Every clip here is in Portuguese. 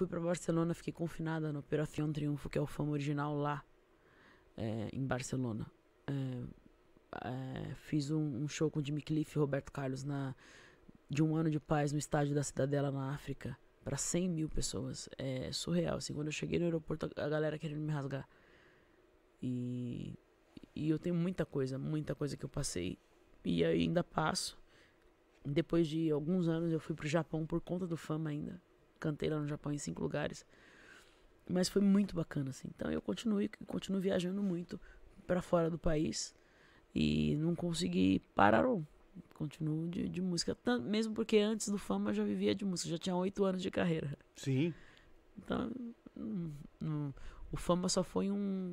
fui para Barcelona, fiquei confinada na Operação Triunfo, que é o fama original lá, é, em Barcelona. É, é, fiz um, um, show com Jimmy Cliff e Roberto Carlos na, de um ano de paz no estádio da Cidadela, na África, para 100 mil pessoas. É surreal. Assim, quando eu cheguei no aeroporto, a galera querendo me rasgar. E, e eu tenho muita coisa, muita coisa que eu passei. E ainda passo. Depois de alguns anos, eu fui para o Japão por conta do fama ainda cantei lá no Japão em cinco lugares. Mas foi muito bacana, assim. Então eu continuo, continuo viajando muito para fora do país e não consegui parar. Não. Continuo de, de música, tanto, mesmo porque antes do Fama eu já vivia de música, já tinha oito anos de carreira. Sim. Então, não, não, o Fama só foi um,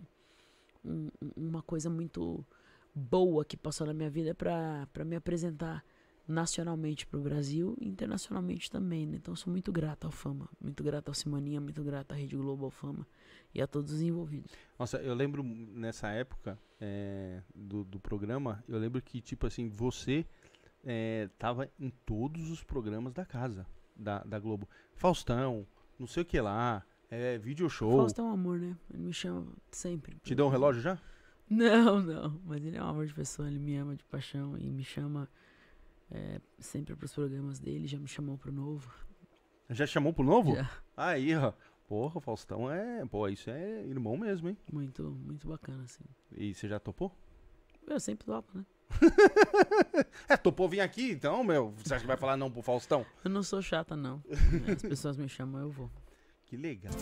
um, uma coisa muito boa que passou na minha vida para me apresentar nacionalmente para o Brasil e internacionalmente também, né? Então sou muito grato ao Fama, muito grato ao Simoninha muito grato à Rede Globo ao Fama e a todos os envolvidos. Nossa, eu lembro nessa época é, do, do programa, eu lembro que, tipo assim, você é, tava em todos os programas da casa, da, da Globo. Faustão, não sei o que lá, é, show. Faustão é um amor, né? Ele me chama sempre. Te deu um relógio já? Não, não, mas ele é um amor de pessoa, ele me ama de paixão e me chama é, sempre pros programas dele, já me chamou pro novo. Já chamou pro novo? Já. Aí, ó. Porra, Faustão é. Pô, isso é irmão mesmo, hein? Muito, muito bacana, assim. E você já topou? Eu sempre topo, né? é, topou vir aqui, então, meu. Você acha que vai falar não pro Faustão? Eu não sou chata, não. As pessoas me chamam, eu vou. Que legal.